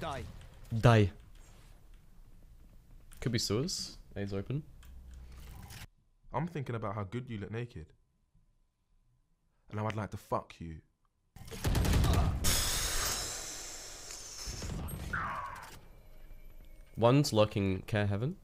Die. Die. Could be sewers. A's open. I'm thinking about how good you look naked. And how I'd like to fuck you. One's locking care heaven.